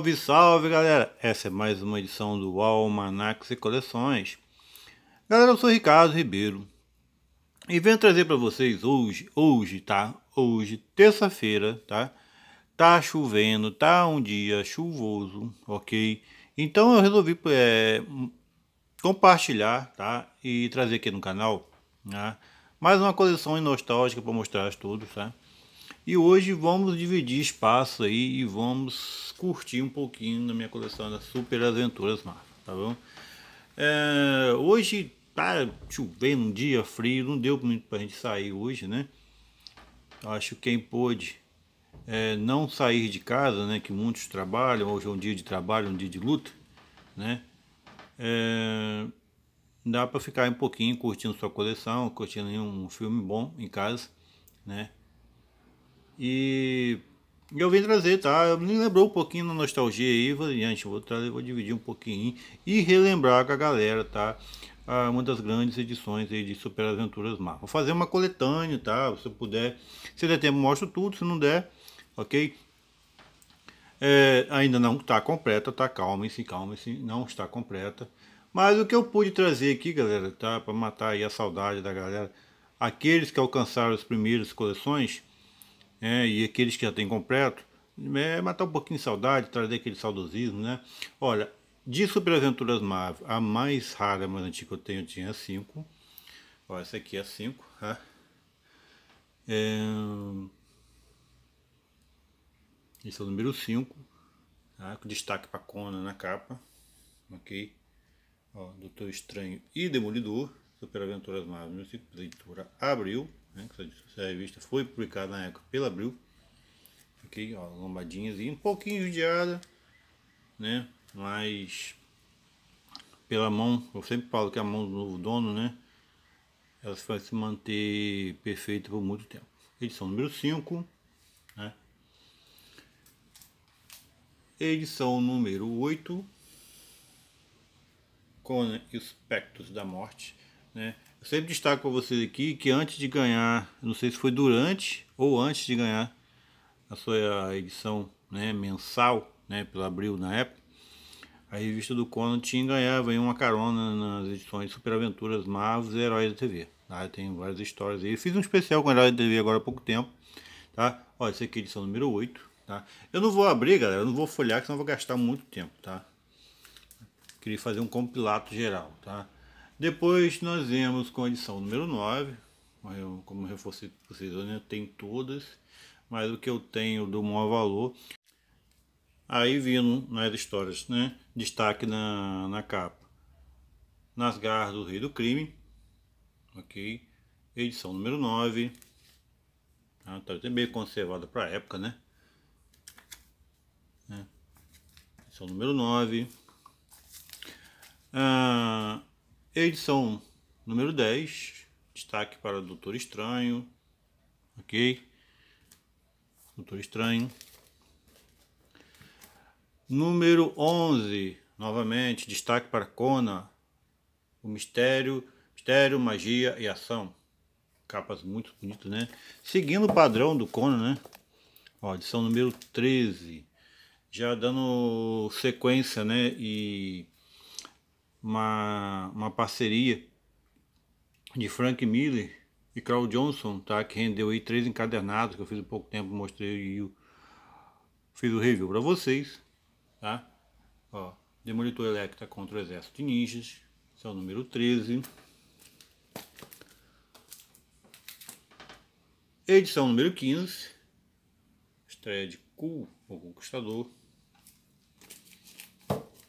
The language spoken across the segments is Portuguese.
Salve, salve galera! Essa é mais uma edição do Almanacs e Coleções. Galera, eu sou Ricardo Ribeiro e venho trazer para vocês hoje, hoje, tá? Hoje, terça-feira, tá? Tá chovendo, tá um dia chuvoso, ok? Então eu resolvi é, compartilhar, tá? E trazer aqui no canal, né? Mais uma coleção nostálgica para mostrar a todos, tá? E hoje vamos dividir espaço aí e vamos curtir um pouquinho da minha coleção das Super Aventuras Marvel, tá bom? É, hoje tá chovendo, um dia frio, não deu muito pra gente sair hoje, né? Acho que quem pôde é, não sair de casa, né? Que muitos trabalham, hoje é um dia de trabalho, um dia de luta, né? É, dá para ficar um pouquinho curtindo sua coleção, curtindo um filme bom em casa, né? E eu vim trazer, tá? Me lembrou um pouquinho da nostalgia aí, vou, gente, vou trazer, vou dividir um pouquinho e relembrar com a galera, tá? Ah, uma das grandes edições aí de Super Aventuras Marvel. Vou fazer uma coletânea, tá? Se puder, se der tempo, mostro tudo, se não der, ok? É, ainda não está completa, tá? Calma, se calma, se não está completa. Mas o que eu pude trazer aqui, galera, tá? Para matar aí a saudade da galera, aqueles que alcançaram as primeiras coleções, é, e aqueles que já têm completo, é matar um pouquinho de saudade, trazer aquele saudosismo, né? Olha, de Superaventuras Marvel, a mais rara, mais antiga que eu tenho, eu tinha 5. Ó, essa aqui é 5, tá? É... Esse é o número 5, tá? Com destaque para Conan na capa, ok? Ó, Doutor Estranho e Demolidor, Superaventuras Marvel, leitura abril né, essa revista foi publicada na época pela Abril, aqui, ó, lombadinhas e um pouquinho judiada, né, mas pela mão, eu sempre falo que a mão do novo dono, né, ela vai se manter perfeita por muito tempo. Edição número 5, né, edição número 8, com os da Morte, né, eu sempre destaco para vocês aqui que antes de ganhar, não sei se foi durante ou antes de ganhar a sua edição né, mensal, né, pelo abril na época, a revista do Conan tinha ganhava em uma carona nas edições Super Aventuras Marvels e Heróis da TV. Tá? Tem várias histórias aí. Eu fiz um especial com Heróis da TV agora há pouco tempo. Tá? Ó, essa aqui é a edição número 8. Tá? Eu não vou abrir, galera. Eu não vou folhear, senão eu vou gastar muito tempo. Tá? Queria fazer um compilado geral. Tá? Depois nós vemos com a edição número 9, eu, como eu reforcei para vocês, eu não tenho todas, mas o que eu tenho do maior valor, aí vindo nas né, histórias, né? Destaque na, na capa. Nas garras do rei do crime, ok? Edição número 9. Ah, tá bem conservada para a época, né? né? Edição número 9. Ah, Edição número 10, destaque para Doutor Estranho, ok? Doutor Estranho. Número 11, novamente, destaque para Kona, o mistério, mistério, magia e ação. Capas muito bonitas, né? Seguindo o padrão do Kona, né? Ó, edição número 13. Já dando sequência, né? E uma, uma parceria de Frank Miller e Carl Johnson, tá? Que rendeu aí três encadernados que eu fiz há pouco tempo, mostrei e fiz o review para vocês, tá? Ó, Demolitor Electra contra o Exército de Ninjas, esse é o número 13. Edição número 15, estreia de Cool, o Conquistador.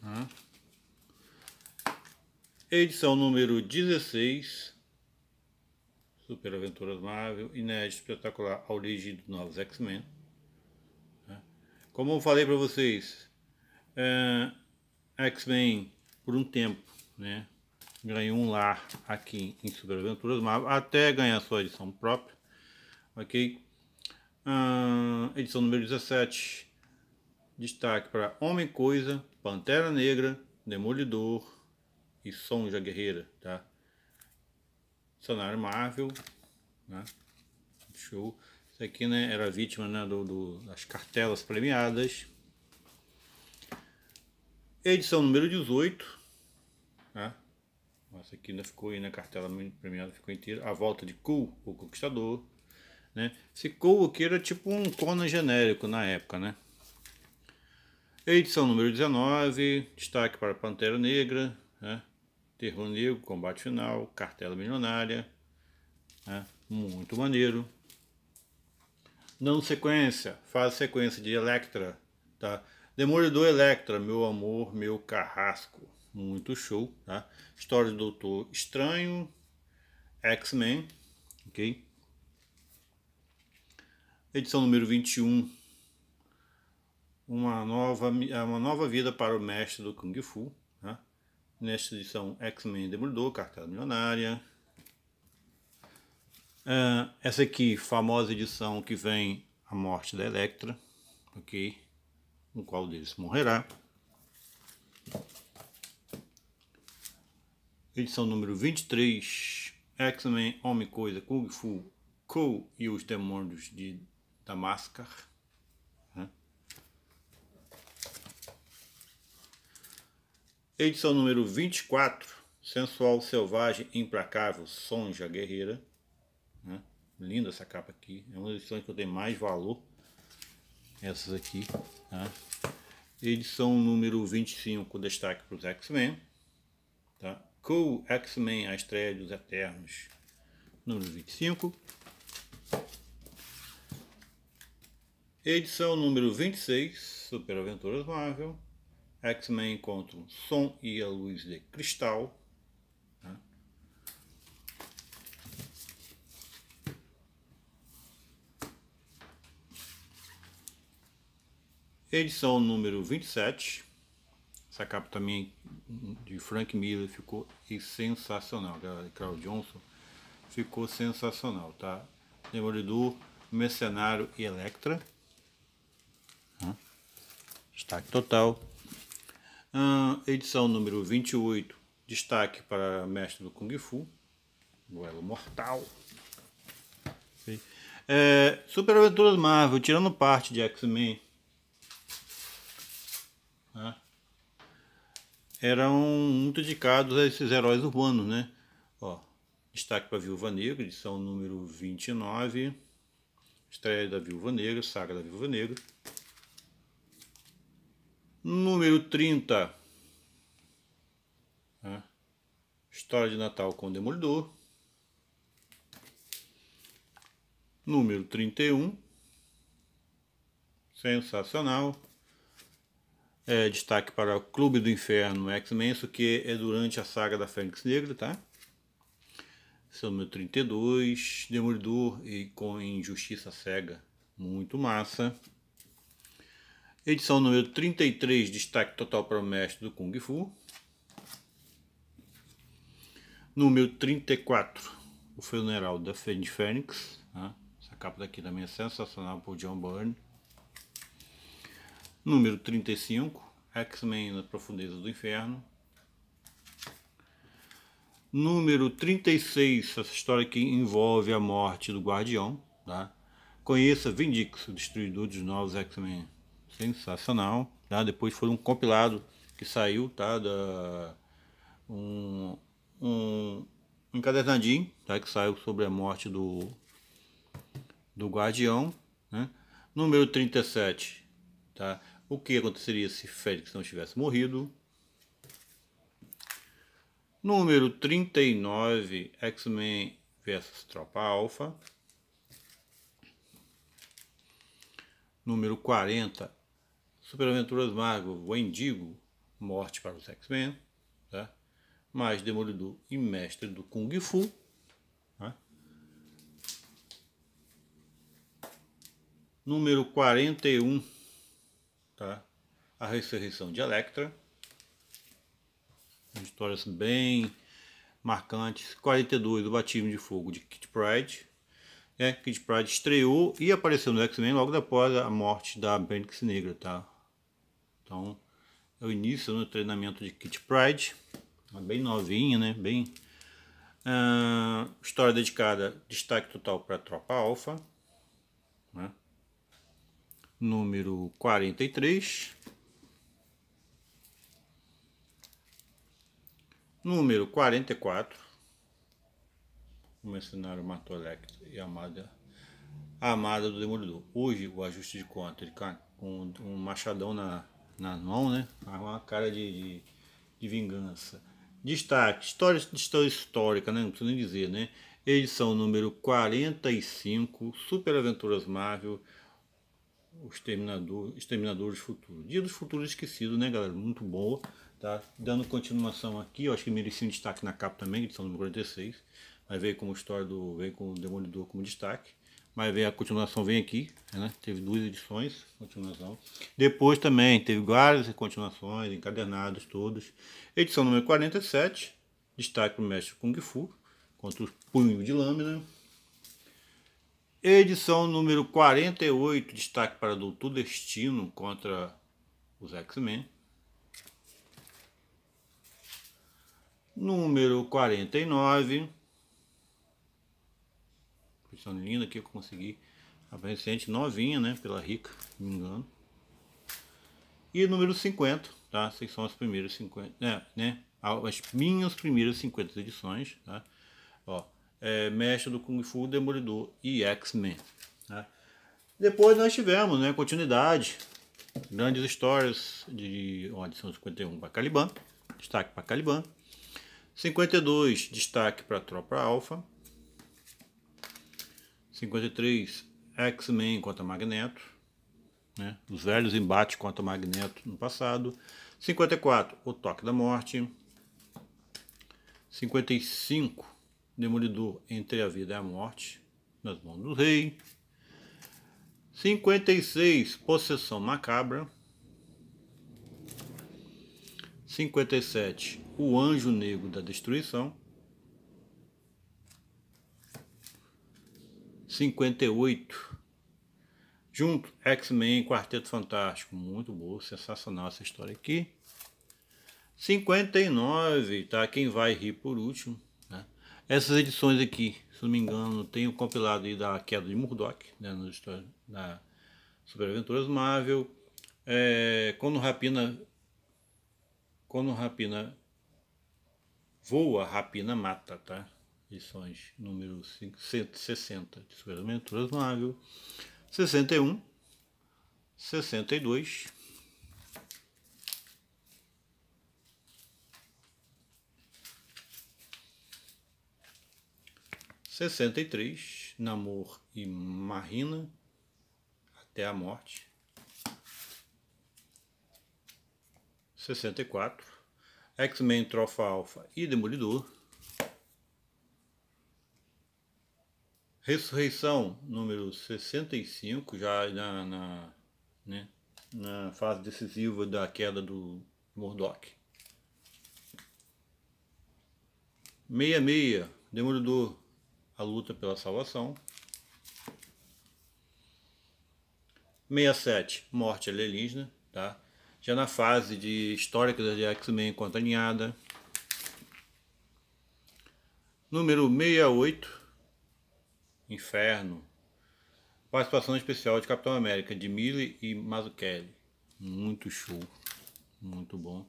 Tá? Edição número 16. Super Aventuras Marvel, inédito, espetacular, a origem dos novos X-Men. Né? Como eu falei para vocês, é, X-Men, por um tempo, né, ganhou um lar aqui em Super Aventuras Marvel, até ganhar sua edição própria, ok? Ah, edição número 17, destaque para Homem-Coisa, Pantera Negra, Demolidor, e Sonja Guerreira, tá? cenário Marvel, né? Show. Isso aqui, né, era vítima né, do, do, das cartelas premiadas. Edição número 18, tá? Essa aqui ainda ficou aí na né, cartela premiada, ficou inteira. A volta de Cool, o Conquistador, né? Esse Cool aqui era tipo um Conan genérico na época, né? Edição número 19, destaque para Pantera Negra, né? Terror Negro, Combate Final, Cartela Milionária. Né? Muito maneiro. Não sequência, faz sequência de Electra, tá? Demolidor Electra, meu amor, meu carrasco. Muito show, tá? História do Doutor Estranho, X-Men, ok? Edição número 21. Uma nova, uma nova vida para o mestre do Kung Fu, Nesta edição, X-Men Demolidor, cartela milionária. Uh, essa aqui, famosa edição que vem a morte da Electra, ok? No qual deles morrerá. Edição número 23, X-Men, Homem-Coisa, Kung Fu, Cole e os Demônios de Damascar. Edição número 24, Sensual, Selvagem, Implacável, Sonja Guerreira. Né? Linda essa capa aqui, é uma das edições que eu tenho mais valor, essas aqui. Tá? Edição número 25, destaque para os X-Men. Tá? Cool X-Men, a estreia dos Eternos, número 25. Edição número 26, Super Aventuras Marvel. É que também encontro som e a luz de cristal. Né? Edição número 27. Essa capa também de Frank Miller ficou sensacional. Galera, Carl Johnson ficou sensacional, tá? Demolidor, Mercenário e Electra. Destaque total. Ah, edição número 28, destaque para Mestre do Kung Fu, Duelo Mortal. É, Super Aventuras Marvel, tirando parte de X-Men. Né? Eram muito dedicados a esses heróis urbanos, né? Ó, destaque para Viúva Negra, edição número 29. Estreia da Viúva Negra, Saga da Viúva Negra. Número 30. Né? História de Natal com Demolidor. Número 31. Sensacional. É, destaque para o Clube do Inferno X-Men, isso que é durante a saga da Fênix Negra, tá? Esse é número 32, Demolidor e com Injustiça Cega, muito massa. Edição número 33, destaque total para o mestre do Kung Fu. Número 34, O Funeral da Fênix Fênix. Né? Essa capa daqui também é sensacional por John Byrne. Número 35, X-Men na Profundeza do Inferno. Número 36, essa história que envolve a morte do Guardião. Tá? Conheça Vindix, o destruidor dos novos X-Men sensacional, tá? Depois foi um compilado que saiu, tá? Da, um, um encadernadinho, tá? Que saiu sobre a morte do, do Guardião, né? Número 37, tá? O que aconteceria se Félix não tivesse morrido? Número 39, X-Men versus Tropa Alpha. Número 40, Superaventuras Marvel, O Indigo, Morte para os X-Men, tá? mais Demolidor e Mestre do Kung Fu. Tá? Número 41, tá? A Ressurreição de Electra. Histórias assim, bem marcantes. 42, O Batismo de Fogo de Kit Pride. É, Kid Pride estreou e apareceu no X-Men logo após a morte da Bendix Negra, tá? Então, é o início né, do treinamento de Kit Pride, bem novinha, né? Bem uh, história dedicada, destaque total para a tropa alfa, né? número 43. Número 44, o mercenário matou e a amada, a amada do Demolidor. Hoje, o ajuste de conta, ele com um machadão na, nas mãos, né? uma cara de, de, de vingança. Destaque, história, história histórica, né? Não preciso nem dizer, né? Edição número 45, Super Aventuras Marvel, o Exterminador, Exterminadores Futuro. Dia dos Futuros Esquecido, né, galera? Muito boa, tá? Dando continuação aqui, eu acho que merecia um destaque na capa também, edição número 46. Mas veio como história do. veio com o Demolidor como destaque mas veio a continuação vem aqui, né? Teve duas edições, continuação. Depois também teve várias continuações, encadernados todos. Edição número 47, destaque para o mestre Kung Fu, contra o punho de lâmina. Edição número 48, destaque para Doutor Destino contra os X-Men. Número 49, edição linda que eu consegui. Aparentemente novinha, né? Pela Rica, se não me engano. E número 50, tá? Essas são as primeiras 50, é, né? né? As minhas primeiras 50 edições, tá? Ó, é, Mestre do Kung Fu, Demolidor e X-Men, tá? Depois nós tivemos, né? Continuidade, grandes histórias de... Ó, edição 51 para Caliban, destaque para Caliban. 52, destaque para Tropa Alpha. 53, X-Men contra Magneto. Né? Os velhos embates contra Magneto no passado. 54, O Toque da Morte. 55, Demolidor entre a vida e a morte, nas mãos do rei. 56, Possessão Macabra. 57, O Anjo Negro da Destruição. 58. Junto, X-Men, Quarteto Fantástico. Muito boa, sensacional essa história aqui. 59, tá? Quem vai rir por último. Né? Essas edições aqui, se não me engano, tem o compilado aí da queda de Murdoch, né? Na história da Super Marvel. É, quando Rapina. Quando Rapina voa, Rapina mata, tá? edições número e 160 de Suas sessenta no Ágil, 61, 62, 63, Namor e Marina, até a morte. 64, X-Men Trofa alfa e Demolidor. Ressurreição número 65, já na, na, né, na fase decisiva da queda do Murdoch. 66, Demolidor, a luta pela salvação. 67, Morte alienígena, tá? Já na fase de histórica da X-Men enquanto a Número 68, Inferno. Participação especial de Capitão América, de Mille e Mazzucchelli. Muito show. Muito bom.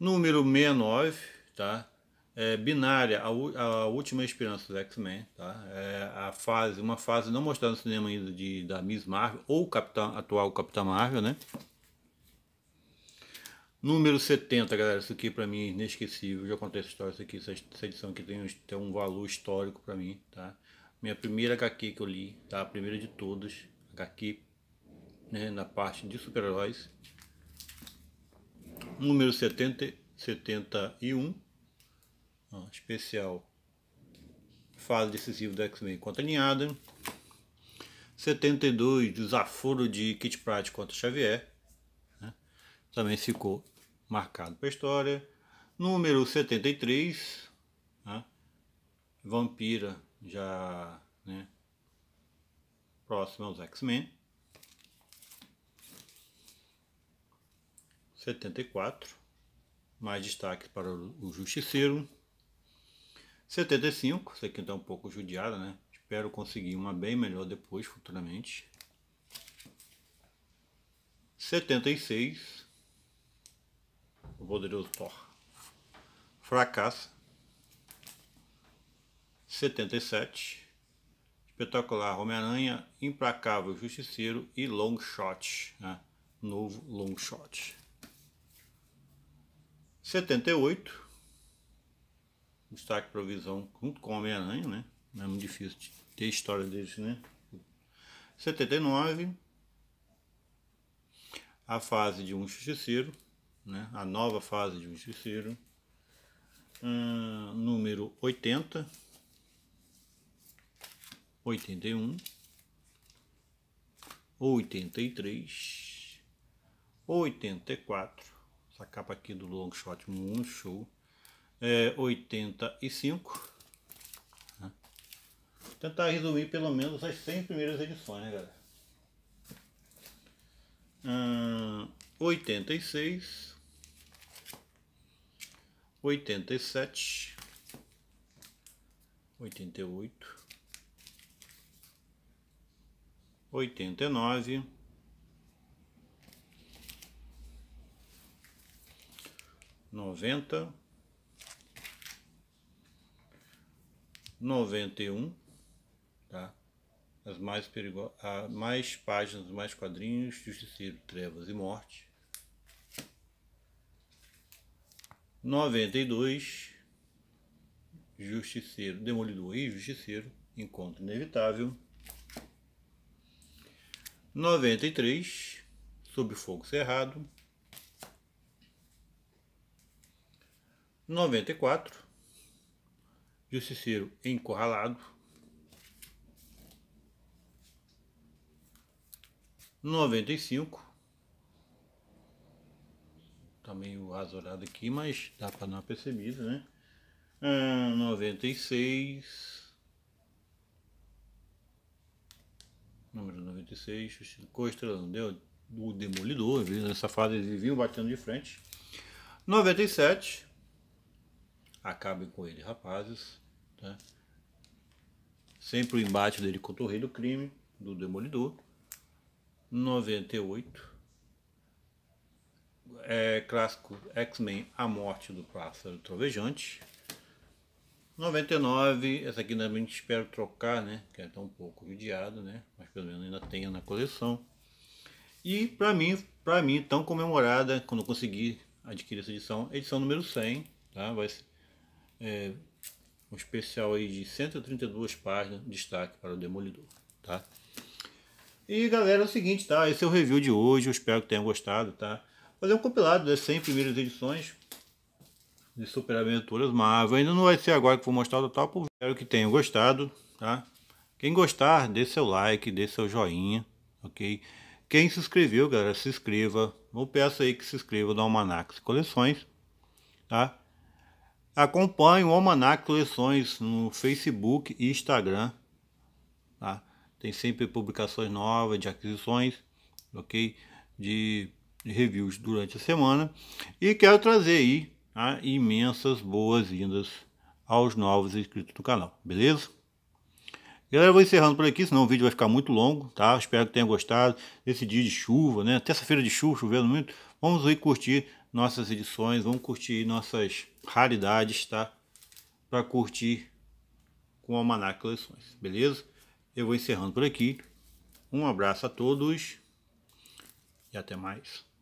Número 69, tá? É, binária, a, a, última esperança dos X-Men, tá? É a fase, uma fase não mostrada no cinema ainda de, da Miss Marvel ou Capitão, atual Capitão Marvel, né? Número 70, galera, isso aqui pra mim é inesquecível, já contei essa história, isso aqui, essa, essa edição aqui tem, tem um valor histórico pra mim, tá? minha primeira HQ que eu li, tá? A primeira de todas, HQ, né? Na parte de super-heróis. Número 70, 71, ó, especial fase decisiva do X-Men contra Ninhada. 72, desaforo de Kit Pratt contra Xavier. Né? Também ficou marcado para a história. Número 73, né? Vampira já né, próximo aos X-Men. 74, mais destaque para o Justiceiro. 75, isso aqui está um pouco judiada, né? Espero conseguir uma bem melhor depois, futuramente. 76, o poderoso Thor. Fracassa. 77, Espetacular Homem-Aranha, Implacável Justiceiro e Long Shot, né? novo Long Shot. 78, destaque para junto com Homem-Aranha, né? Não é muito difícil ter história desse, né? 79, a fase de um justiceiro, né? a nova fase de um justiceiro. Hum, número 80, 81, 83, 84, essa capa aqui do long shot muito show, é 85. Né? Tentar resumir pelo menos as 100 primeiras edições, né, galera? Hum, 86, 87, 88, oitenta e nove, noventa, noventa e um, tá? As mais perigosas, mais páginas, mais quadrinhos, Justiceiro, Trevas e Morte. noventa e dois, Justiceiro, Demolidor e Justiceiro, Encontro Inevitável. 93, Sob Fogo Cerrado. 94, Justiceiro Encurralado. 95, tá meio azulado aqui, mas dá para não uma né né? e 96, número 96, Justino Costa, deu o Demolidor, nessa fase eles vinham batendo de frente. 97, acabem com ele, rapazes. Né? Sempre o embate dele contra o rei do crime, do Demolidor. 98, é clássico X-Men A Morte do Pássaro Trovejante. 99, essa aqui também espero trocar, né? Que é tão pouco judiado, né? Mas pelo menos ainda tenho na coleção. E para mim, para mim, tão comemorada, quando eu adquirir essa edição, edição número 100, tá? Vai ser é, um especial aí de 132 páginas, destaque para o Demolidor, tá? E galera, é o seguinte, tá? Esse é o review de hoje, eu espero que tenham gostado, tá? Fazer um compilado das 100 primeiras edições, de Super Aventuras Marvel. Ainda não vai ser agora que vou mostrar o total por Espero que tenham gostado, tá? Quem gostar, dê seu like, dê seu joinha, ok? Quem se inscreveu, galera, se inscreva. Eu peço aí que se inscreva no Almanac Coleções, tá? Acompanhe o Almanac Coleções no Facebook e Instagram, tá? Tem sempre publicações novas de aquisições, ok? De reviews durante a semana. E quero trazer aí a imensas boas-vindas aos novos inscritos do canal, beleza? Galera, eu vou encerrando por aqui, senão o vídeo vai ficar muito longo, tá? Espero que tenham gostado desse dia de chuva, né? Terça-feira de chuva, chovendo muito. Vamos aí curtir nossas edições, vamos curtir nossas raridades, tá? Para curtir com o Almanac Coleções, beleza? Eu vou encerrando por aqui. Um abraço a todos e até mais.